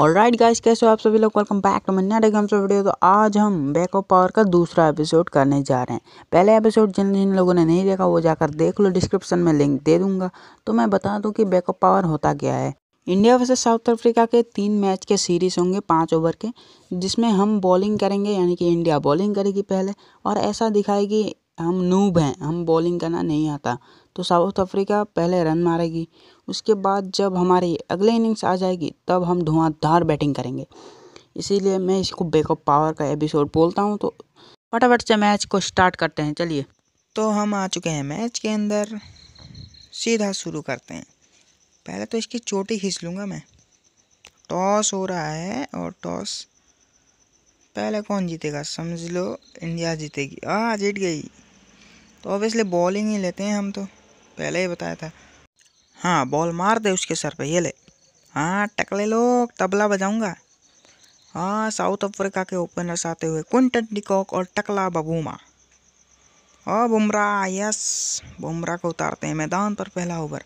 और right guys कैसे हो आप सभी लोग वेलकम बैक टू मन्ना डेगम से वीडियो तो आज हम बैक ऑफ पावर का दूसरा एपिसोड करने जा रहे हैं पहले एपिसोड जिन जिन लोगों ने नहीं देखा वो जाकर देख लो डिस्क्रिप्शन में लिंक दे दूंगा तो मैं बता दूं कि बैक ऑफ पावर होता क्या है इंडिया वर्सेज साउथ अफ्रीका के तीन मैच के सीरीज होंगे पाँच ओवर के जिसमें हम बॉलिंग करेंगे यानी कि इंडिया बॉलिंग करेगी पहले और ऐसा दिखाएगी हम नूब हैं हम बॉलिंग करना नहीं आता तो साउथ अफ्रीका पहले रन मारेगी उसके बाद जब हमारी अगले इनिंग्स आ जाएगी तब हम धुआंधार बैटिंग करेंगे इसीलिए मैं इसको बैकअप पावर का एपिसोड बोलता हूँ तो फटाफट से मैच को स्टार्ट करते हैं चलिए तो हम आ चुके हैं मैच के अंदर सीधा शुरू करते हैं पहले तो इसकी चोटी खींच लूँगा मैं टॉस हो रहा है और टॉस पहले कौन जीतेगा समझ लो इंडिया जीतेगी आ जीत गई तो ऑब्वियसली बॉलिंग ही लेते हैं हम तो पहले ही बताया था हाँ बॉल मार दे उसके सर पे ये ले हाँ टकले लोग तबला बजाऊंगा हाँ साउथ अफ्रीका के ओपनर्स आते हुए क्विंटन डिकॉक और टकला बबूमा और बुमराह यस बुमराह को उतारते हैं मैदान पर पहला ओवर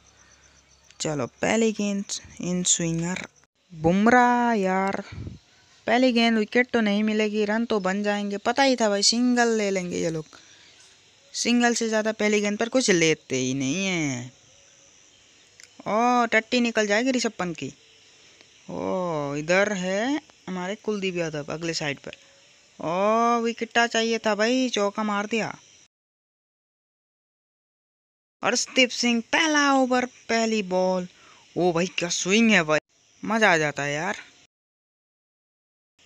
चलो पहली गेंद इन स्विंगर बुमराह यार पहली गेंद विकेट तो नहीं मिलेगी रन तो बन जाएंगे पता ही था भाई सिंगल ले लेंगे ये लोग सिंगल से ज़्यादा पहली गेंद पर कुछ लेते ही नहीं हैं ओ टट्टी निकल जाएगी ऋषभ पंत की ओ इधर है हमारे कुलदीप यादव अगले साइड पर ओ विकेटा चाहिए था भाई चौका मार दिया अर्षदीप सिंह पहला ओवर पहली बॉल ओ भाई क्या स्विंग है भाई मज़ा आ जाता है यार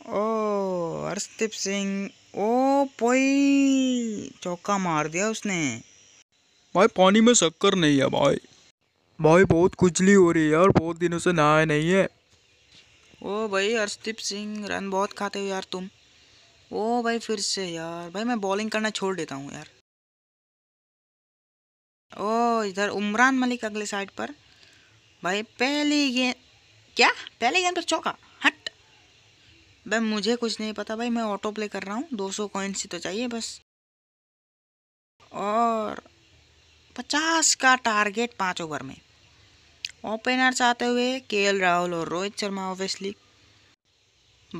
ओ अर्षदीप सिंह ओ पोई चौका मार दिया उसने भाई पानी में शक्कर नहीं है भाई भाई बहुत खुजली हो रही है यार बहुत दिनों से नहाया नहीं है ओ भाई हर्षदीप सिंह रन बहुत खाते हो यार तुम ओ भाई फिर से यार भाई मैं बॉलिंग करना छोड़ देता हूँ यार ओ इधर उमरान मलिक अगले साइड पर भाई पहली गेंद क्या पहले गेंद पर चौका हट भाई मुझे कुछ नहीं पता भाई मैं ऑटो प्ले कर रहा हूँ 200 सौ कॉइन्स ही तो चाहिए बस और पचास का टारगेट पाँच ओवर में ओपनर चाहते हुए के राहुल और रोहित शर्मा ऑब्वियसली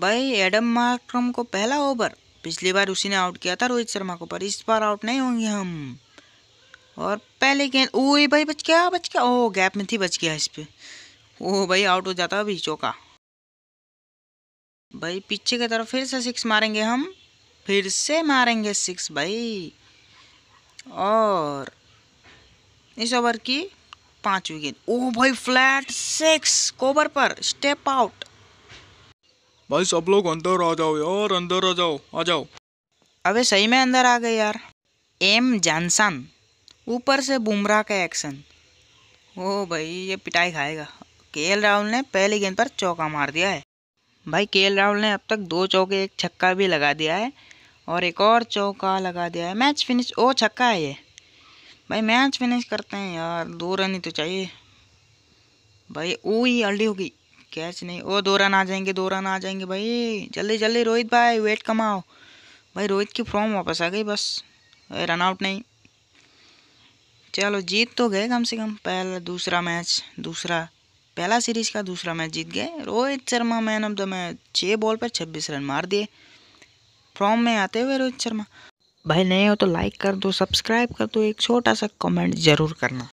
भाई एडम मार्क्रम को पहला ओवर पिछली बार उसी ने आउट किया था रोहित शर्मा को पर इस बार आउट नहीं होंगे हम और पहले गेंद ओए भाई बच गया बच गया ओ गैप में थी बच गया इस पर ओ भाई आउट हो जाता अभी चौका भाई पीछे की तरफ फिर से सिक्स मारेंगे हम फिर से मारेंगे सिक्स भाई और इस ओवर की पांच विकेट ओ भाई फ्लैट सिक्स कोबर पर स्टेप आउट भाई सब लोग अंदर आ जाओ यार अंदर आ जाओ आ जाओ अबे सही में अंदर आ गए यार एम जानसन ऊपर से बुमराह का एक्शन ओ भाई ये पिटाई खाएगा के राहुल ने पहली गेंद पर चौका मार दिया है भाई के राहुल ने अब तक दो चौके एक छक्का भी लगा दिया है और एक और चौका लगा दिया है मैच फिनिश ओ छक्का है ये भाई मैच फिनिश करते हैं यार दो रन ही तो चाहिए भाई ओ ही अल्डी होगी कैच नहीं ओ दो रन आ जाएंगे दो रन आ जाएंगे भाई जल्दी जल्दी रोहित भाई वेट कमाओ भाई रोहित की फॉर्म वापस आ गई बस रन आउट नहीं चलो जीत तो गए कम से कम पहला दूसरा मैच दूसरा पहला सीरीज का दूसरा मैच जीत गए Rohit Sharma man of the match छः बॉल पर छब्बीस रन मार दिए फॉर्म में आते हुए रोहित शर्मा भाई नए हो तो लाइक कर दो सब्सक्राइब कर दो एक छोटा सा कमेंट ज़रूर करना